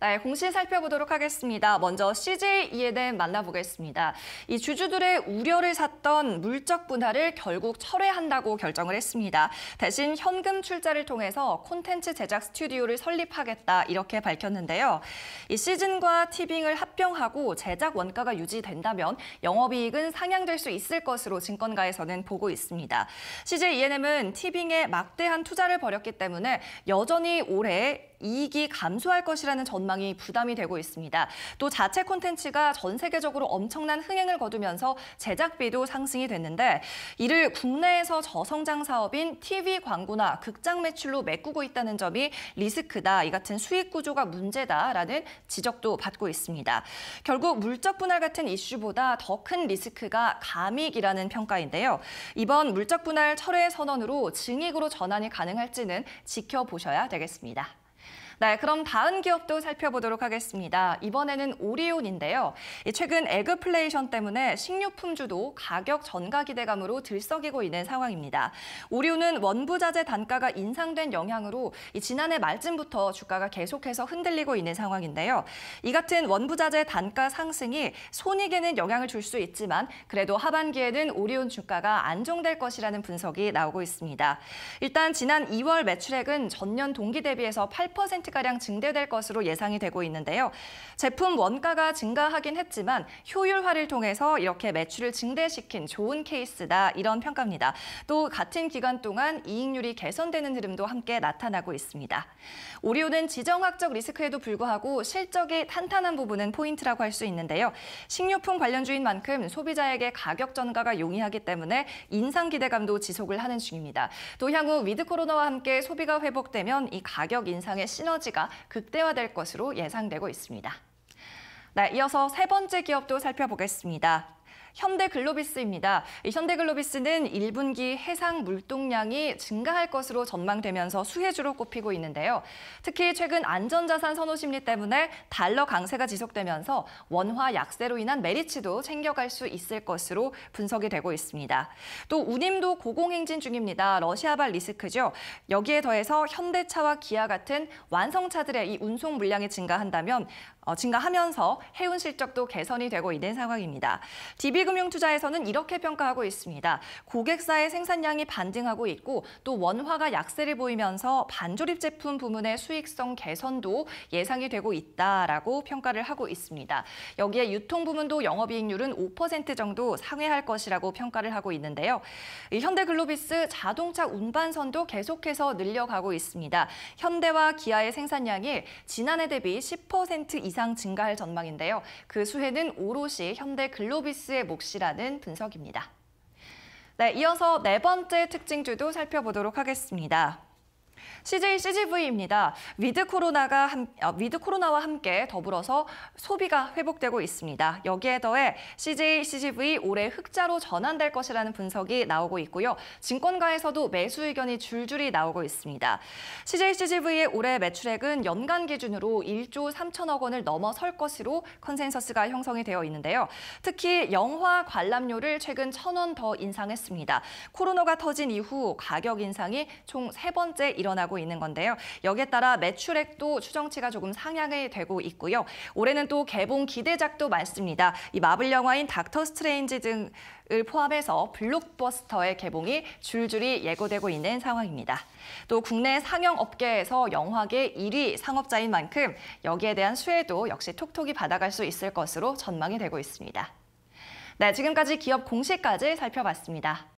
네, 공시 살펴보도록 하겠습니다. 먼저 CJ 이에덴 만나보겠습니다. 이 주주들의 우려를 샀던 물적 분할을 결국 철회한다고 결정을 했습니다. 대신 현금 출자를 통해서 콘텐츠 제작 스튜디오를 설립하겠다 이렇게 밝혔는데요. 이 시즌과 티빙을 합병하고 제작 원가가 유지된다면 영업이익은 상향될 수 있을 것으로 증권가에서는 보고 있습니다. CJ E&M은 티빙에 막대한 투자를 벌였기 때문에 여전히 올해 이익이 감소할 것이라는 전망이 부담이 되고 있습니다. 또 자체 콘텐츠가 전 세계적으로 엄청난 흥행을 거두면서 제작비도 상승이 됐는데 이를 국내에서 저성장 사업인 TV 광고나 극장 매출로 메꾸고 있다는 점이 리스크다, 이 같은 수익 구조가 문제다라는 지적도 받고 있습니다. 결국 물적 분할 같은 이슈보다 더 큰 리스크가 감익이라는 평가인데요. 이번 물적 분할 철회 선언으로 증익으로 전환이 가능할지는 지켜보셔야 되겠습니다. 네, 그럼 다음 기업도 살펴보도록 하겠습니다. 이번에는 오리온인데요. 최근 에그플레이션 때문에 식료품주도 가격 전가 기대감으로 들썩이고 있는 상황입니다. 오리온은 원부자재 단가가 인상된 영향으로 지난해 말쯤부터 주가가 계속해서 흔들리고 있는 상황인데요. 이 같은 원부자재 단가 상승이 손익에는 영향을 줄 수 있지만 그래도 하반기에는 오리온 주가가 안정될 것이라는 분석이 나오고 있습니다. 일단 지난 2월 매출액은 전년 동기 대비해서 8% 가량 증대될 것으로 예상이 되고 있는데요. 제품 원가가 증가하긴 했지만 효율화를 통해서 이렇게 매출을 증대시킨 좋은 케이스다 이런 평가입니다. 또 같은 기간 동안 이익률이 개선되는 흐름도 함께 나타나고 있습니다. 오리오는 지정학적 리스크에도 불구하고 실적이 탄탄한 부분은 포인트라고 할 수 있는데요. 식료품 관련주인 만큼 소비자에게 가격 전가가 용이하기 때문에 인상 기대감도 지속을 하는 중입니다. 또 향후 위드 코로나와 함께 소비가 회복되면 이 가격 인상의 시너지 시너지가 극대화될 것으로 예상되고 있습니다. 네, 이어서 세 번째 기업도 살펴보겠습니다. 현대글로비스입니다. 현대글로비스는 1분기 해상 물동량이 증가할 것으로 전망되면서 수혜주로 꼽히고 있는데요. 특히 최근 안전자산 선호 심리 때문에 달러 강세가 지속되면서 원화 약세로 인한 메리츠도 챙겨갈 수 있을 것으로 분석이 되고 있습니다. 또 운임도 고공행진 중입니다. 러시아발 리스크죠. 여기에 더해서 현대차와 기아 같은 완성차들의 이 운송 물량이 증가한다면 어, 증가하면서 해운 실적도 개선이 되고 있는 상황입니다. DB 우리금융투자에서는 이렇게 평가하고 있습니다. 고객사의 생산량이 반등하고 있고 또 원화가 약세를 보이면서 반조립 제품 부문의 수익성 개선도 예상이 되고 있다라고 평가를 하고 있습니다. 여기에 유통 부문도 영업이익률은 5% 정도 상회할 것이라고 평가를 하고 있는데요. 현대글로비스 자동차 운반선도 계속해서 늘려가고 있습니다. 현대와 기아의 생산량이 지난해 대비 10% 이상 증가할 전망인데요. 그 수혜는 오롯이 현대글로비스의 목 몫이라는 분석입니다. 네, 이어서 네 번째 특징주도 살펴보도록 하겠습니다. CJ CGV입니다. 위드 코로나가 함, 어, 위드 코로나와 함께 더불어서 소비가 회복되고 있습니다. 여기에 더해 CJ CGV 올해 흑자로 전환될 것이라는 분석이 나오고 있고요. 증권가에서도 매수 의견이 줄줄이 나오고 있습니다. CJ CGV의 올해 매출액은 연간 기준으로 1조 3천억 원을 넘어설 것으로 컨센서스가 형성이 되어 있는데요. 특히 영화 관람료를 최근 천 원 더 인상했습니다. 코로나가 터진 이후 가격 인상이 총 세 번째 일어났 늘어나고 있는 건데요. 여기에 따라 매출액도 추정치가 조금 상향이 되고 있고요. 올해는 또 개봉 기대작도 많습니다. 이 마블 영화인 닥터 스트레인지 등을 포함해서 블록버스터의 개봉이 줄줄이 예고되고 있는 상황입니다. 또 국내 상영 업계에서 영화계 1위 상업자인 만큼 여기에 대한 수혜도 역시 톡톡이 받아갈 수 있을 것으로 전망이 되고 있습니다. 네, 지금까지 기업 공시까지 살펴봤습니다.